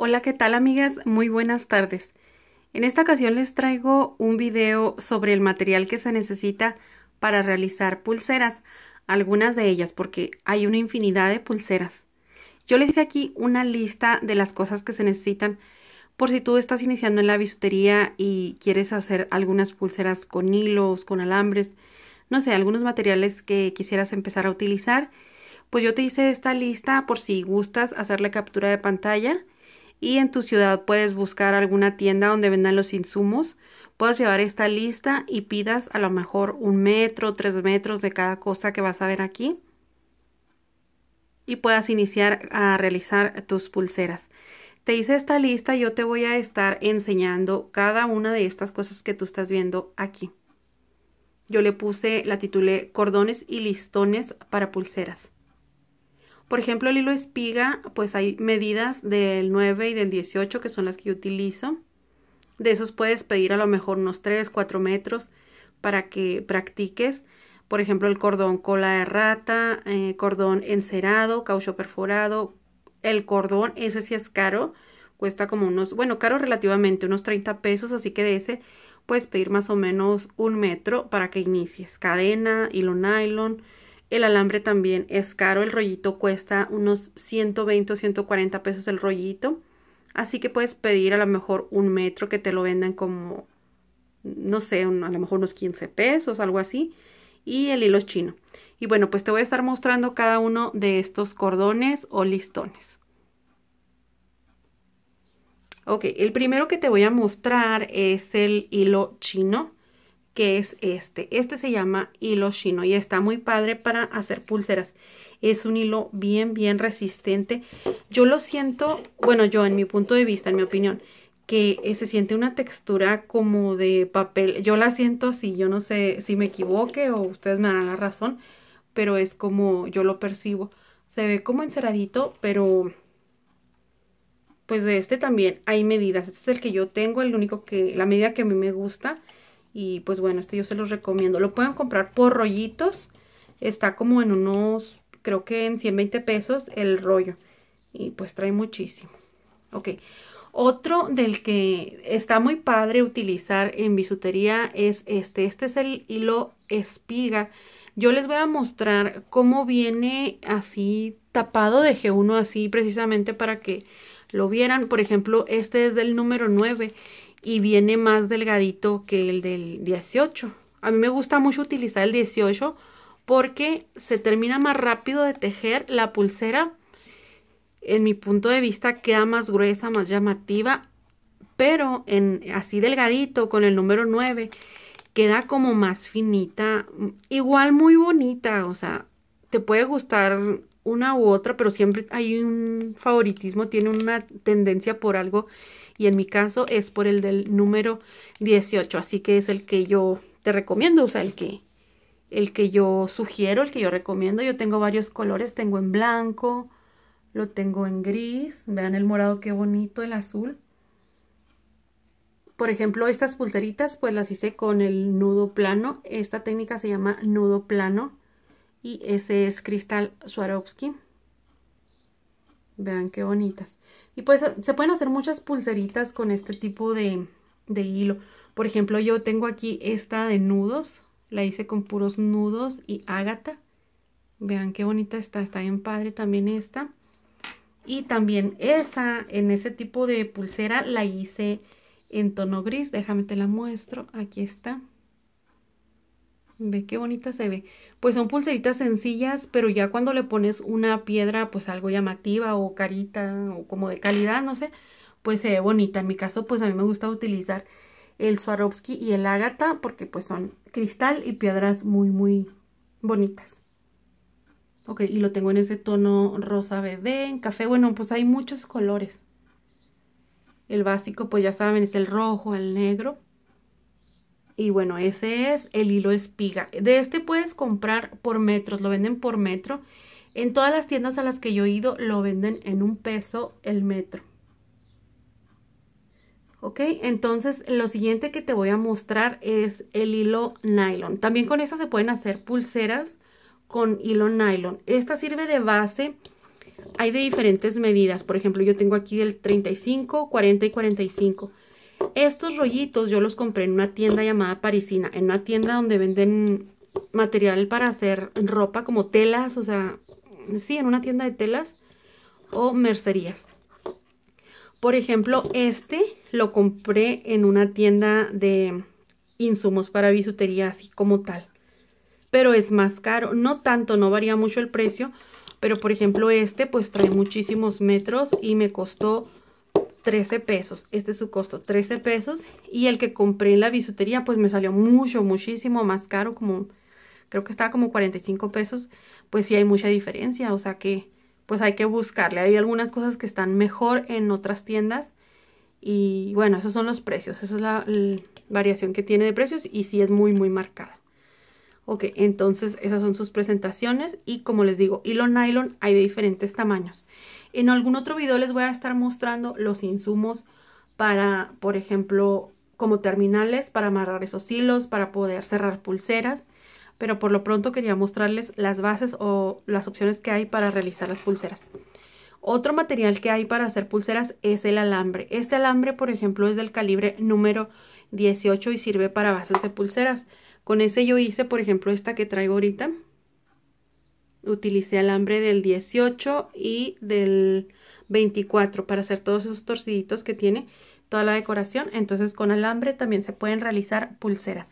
Hola, ¿qué tal amigas? Muy buenas tardes. En esta ocasión les traigo un video sobre el material que se necesita para realizar pulseras, algunas de ellas porque hay una infinidad de pulseras. Yo les hice aquí una lista de las cosas que se necesitan por si tú estás iniciando en la bisutería y quieres hacer algunas pulseras con hilos, con alambres, no sé, algunos materiales que quisieras empezar a utilizar. Pues yo te hice esta lista por si gustas hacer la captura de pantalla y en tu ciudad puedes buscar alguna tienda donde vendan los insumos. Puedes llevar esta lista y pidas a lo mejor un metro, tres metros de cada cosa que vas a ver aquí y puedas iniciar a realizar tus pulseras. Te hice esta lista, y yo te voy a estar enseñando cada una de estas cosas que tú estás viendo aquí. Yo le puse, la titulé cordones y listones para pulseras. Por ejemplo, el hilo espiga, pues hay medidas del 9 y del 18 que son las que yo utilizo. De esos puedes pedir a lo mejor unos 3, 4 metros para que practiques. Por ejemplo, el cordón cola de rata, eh, cordón encerado, caucho perforado. El cordón, ese sí es caro, cuesta como unos, bueno, caro relativamente, unos 30 pesos, así que de ese puedes pedir más o menos un metro para que inicies. Cadena, hilo nylon, el alambre también es caro, el rollito cuesta unos 120 o 140 pesos el rollito. Así que puedes pedir a lo mejor un metro que te lo vendan como, no sé, a lo mejor unos 15 pesos, algo así. Y el hilo chino. Y bueno, pues te voy a estar mostrando cada uno de estos cordones o listones. Ok, el primero que te voy a mostrar es el hilo chino que es este. Este se llama hilo chino y está muy padre para hacer pulseras. Es un hilo bien, bien resistente. Yo lo siento, bueno, yo en mi punto de vista, en mi opinión, que eh, se siente una textura como de papel. Yo la siento así, yo no sé si me equivoque o ustedes me darán la razón, pero es como yo lo percibo. Se ve como enceradito, pero pues de este también hay medidas. Este es el que yo tengo, el único que, la medida que a mí me gusta. Y pues bueno, este yo se los recomiendo. Lo pueden comprar por rollitos. Está como en unos, creo que en 120 pesos el rollo. Y pues trae muchísimo. Ok. Otro del que está muy padre utilizar en bisutería es este. Este es el hilo espiga. Yo les voy a mostrar cómo viene así tapado. de G1. así precisamente para que lo vieran. Por ejemplo, este es del número 9 y viene más delgadito que el del 18. A mí me gusta mucho utilizar el 18 porque se termina más rápido de tejer la pulsera. En mi punto de vista queda más gruesa, más llamativa, pero en así delgadito con el número 9 queda como más finita, igual muy bonita, o sea, te puede gustar una u otra, pero siempre hay un favoritismo, tiene una tendencia por algo y en mi caso es por el del número 18, así que es el que yo te recomiendo, o sea, el que, el que yo sugiero, el que yo recomiendo. Yo tengo varios colores, tengo en blanco, lo tengo en gris, vean el morado qué bonito, el azul. Por ejemplo, estas pulseritas pues las hice con el nudo plano, esta técnica se llama nudo plano y ese es cristal Swarovski. Vean qué bonitas. Y pues se pueden hacer muchas pulseritas con este tipo de, de hilo. Por ejemplo, yo tengo aquí esta de nudos. La hice con puros nudos y ágata. Vean qué bonita está. Está bien padre también esta. Y también esa, en ese tipo de pulsera, la hice en tono gris. Déjame te la muestro. Aquí está. Ve qué bonita se ve. Pues son pulseritas sencillas, pero ya cuando le pones una piedra, pues algo llamativa o carita o como de calidad, no sé, pues se ve bonita. En mi caso, pues a mí me gusta utilizar el Swarovski y el Ágata porque pues son cristal y piedras muy, muy bonitas. Ok, y lo tengo en ese tono rosa bebé, en café. Bueno, pues hay muchos colores. El básico, pues ya saben, es el rojo, el negro y bueno, ese es el hilo espiga. De este puedes comprar por metros, lo venden por metro. En todas las tiendas a las que yo he ido lo venden en un peso el metro. ¿ok? Entonces lo siguiente que te voy a mostrar es el hilo nylon. También con esta se pueden hacer pulseras con hilo nylon. Esta sirve de base, hay de diferentes medidas. Por ejemplo, yo tengo aquí del 35, 40 y 45. Estos rollitos yo los compré en una tienda llamada Parisina, en una tienda donde venden material para hacer ropa como telas, o sea, sí, en una tienda de telas o mercerías. Por ejemplo, este lo compré en una tienda de insumos para bisutería, así como tal. Pero es más caro, no tanto, no varía mucho el precio. Pero por ejemplo este pues trae muchísimos metros y me costó 13 pesos. Este es su costo, 13 pesos. Y el que compré en la bisutería, pues me salió mucho, muchísimo más caro, como creo que estaba como 45 pesos. Pues sí hay mucha diferencia, o sea que pues hay que buscarle. Hay algunas cosas que están mejor en otras tiendas. Y bueno, esos son los precios. Esa es la, la variación que tiene de precios y sí es muy, muy marcada. Ok, entonces esas son sus presentaciones y como les digo, hilo nylon hay de diferentes tamaños. En algún otro video les voy a estar mostrando los insumos para, por ejemplo, como terminales para amarrar esos hilos, para poder cerrar pulseras. Pero por lo pronto quería mostrarles las bases o las opciones que hay para realizar las pulseras. Otro material que hay para hacer pulseras es el alambre. Este alambre, por ejemplo, es del calibre número 18 y sirve para bases de pulseras. Con ese yo hice, por ejemplo, esta que traigo ahorita. Utilicé alambre del 18 y del 24 para hacer todos esos torciditos que tiene toda la decoración. Entonces con alambre también se pueden realizar pulseras.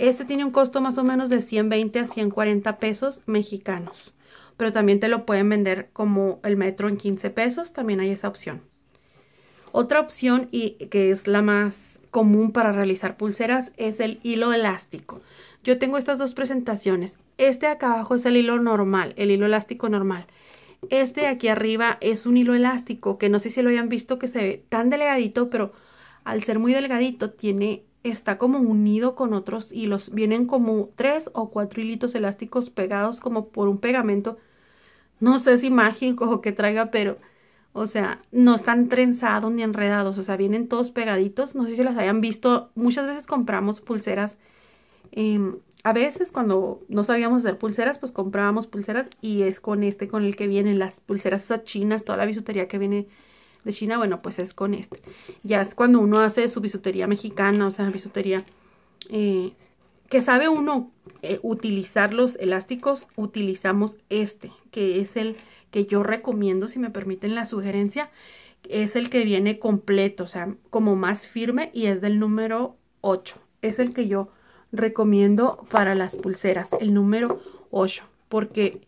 Este tiene un costo más o menos de 120 a 140 pesos mexicanos. Pero también te lo pueden vender como el metro en 15 pesos. También hay esa opción. Otra opción y que es la más común para realizar pulseras es el hilo elástico. Yo tengo estas dos presentaciones. Este acá abajo es el hilo normal, el hilo elástico normal. Este aquí arriba es un hilo elástico que no sé si lo hayan visto que se ve tan delgadito, pero al ser muy delgadito tiene está como unido con otros hilos. Vienen como tres o cuatro hilitos elásticos pegados como por un pegamento. No sé si mágico o que traiga, pero o sea, no están trenzados ni enredados, o sea, vienen todos pegaditos. No sé si los hayan visto. Muchas veces compramos pulseras. Em, a veces cuando no sabíamos hacer pulseras, pues comprábamos pulseras y es con este con el que vienen las pulseras chinas, toda la bisutería que viene de China, bueno, pues es con este. Ya es cuando uno hace su bisutería mexicana, o sea, bisutería eh, que sabe uno eh, utilizar los elásticos, utilizamos este, que es el que yo recomiendo, si me permiten la sugerencia, es el que viene completo, o sea, como más firme y es del número 8. Es el que yo recomiendo para las pulseras, el número 8, porque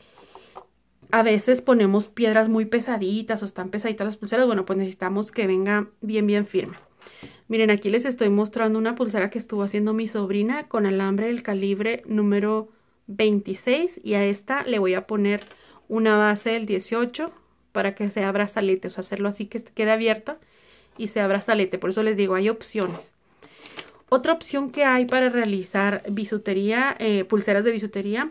a veces ponemos piedras muy pesaditas o están pesaditas las pulseras, bueno, pues necesitamos que venga bien, bien firme. Miren, aquí les estoy mostrando una pulsera que estuvo haciendo mi sobrina con alambre del calibre número 26 y a esta le voy a poner una base del 18 para que se abra salete, o sea, hacerlo así que quede abierta y se abra salete. por eso les digo, hay opciones. Otra opción que hay para realizar bisutería, eh, pulseras de bisutería,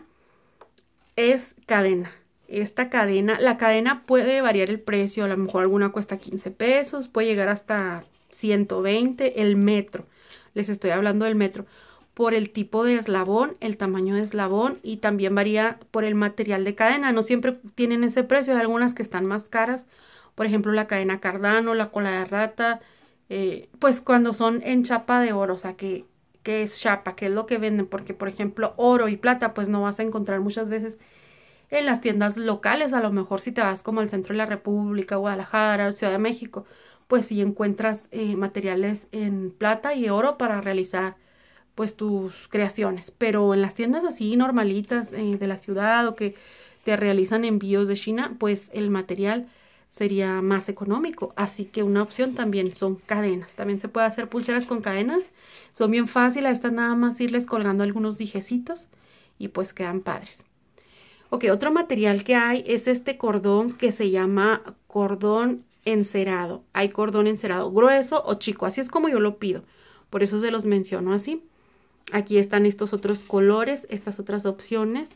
es cadena. Esta cadena, la cadena puede variar el precio, a lo mejor alguna cuesta 15 pesos, puede llegar hasta 120 el metro. Les estoy hablando del metro por el tipo de eslabón, el tamaño de eslabón y también varía por el material de cadena. No siempre tienen ese precio, hay algunas que están más caras. Por ejemplo, la cadena cardano, la cola de rata, eh, pues cuando son en chapa de oro, o sea, que, que es chapa, que es lo que venden, porque por ejemplo oro y plata, pues no vas a encontrar muchas veces en las tiendas locales, a lo mejor si te vas como al centro de la República, Guadalajara, Ciudad de México, pues si encuentras eh, materiales en plata y oro para realizar pues tus creaciones. Pero en las tiendas así normalitas eh, de la ciudad o que te realizan envíos de China, pues el material sería más económico. Así que una opción también son cadenas. También se puede hacer pulseras con cadenas. Son bien fáciles, estas nada más irles colgando algunos dijecitos y pues quedan padres. Ok, otro material que hay es este cordón que se llama cordón encerado. Hay cordón encerado grueso o chico, así es como yo lo pido. Por eso se los menciono así. Aquí están estos otros colores, estas otras opciones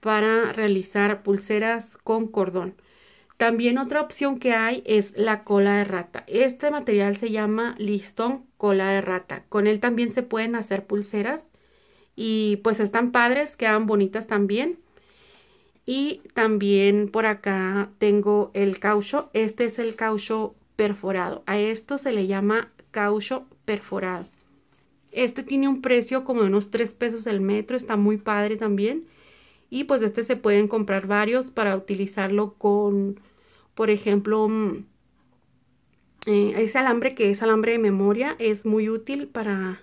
para realizar pulseras con cordón. También otra opción que hay es la cola de rata. Este material se llama listón cola de rata. Con él también se pueden hacer pulseras y pues están padres, quedan bonitas también. Y también por acá tengo el caucho. Este es el caucho perforado. A esto se le llama caucho perforado. Este tiene un precio como de unos 3 pesos el metro. Está muy padre también. Y pues este se pueden comprar varios para utilizarlo con, por ejemplo, mm, eh, ese alambre que es alambre de memoria. Es muy útil para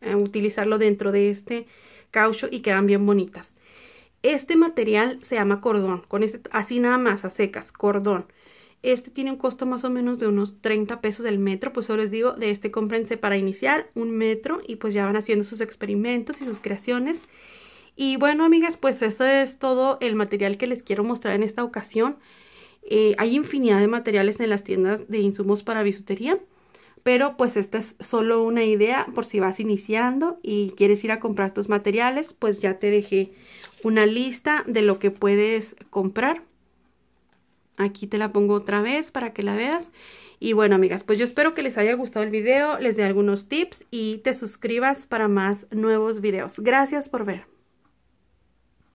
eh, utilizarlo dentro de este caucho y quedan bien bonitas. Este material se llama cordón, con este, así nada más, a secas, cordón. Este tiene un costo más o menos de unos 30 pesos el metro, pues yo les digo, de este cómprense para iniciar un metro y pues ya van haciendo sus experimentos y sus creaciones. Y bueno, amigas, pues eso es todo el material que les quiero mostrar en esta ocasión. Eh, hay infinidad de materiales en las tiendas de insumos para bisutería pero pues esta es solo una idea por si vas iniciando y quieres ir a comprar tus materiales, pues ya te dejé una lista de lo que puedes comprar. Aquí te la pongo otra vez para que la veas. Y bueno, amigas, pues yo espero que les haya gustado el video, les dé algunos tips y te suscribas para más nuevos videos. Gracias por ver.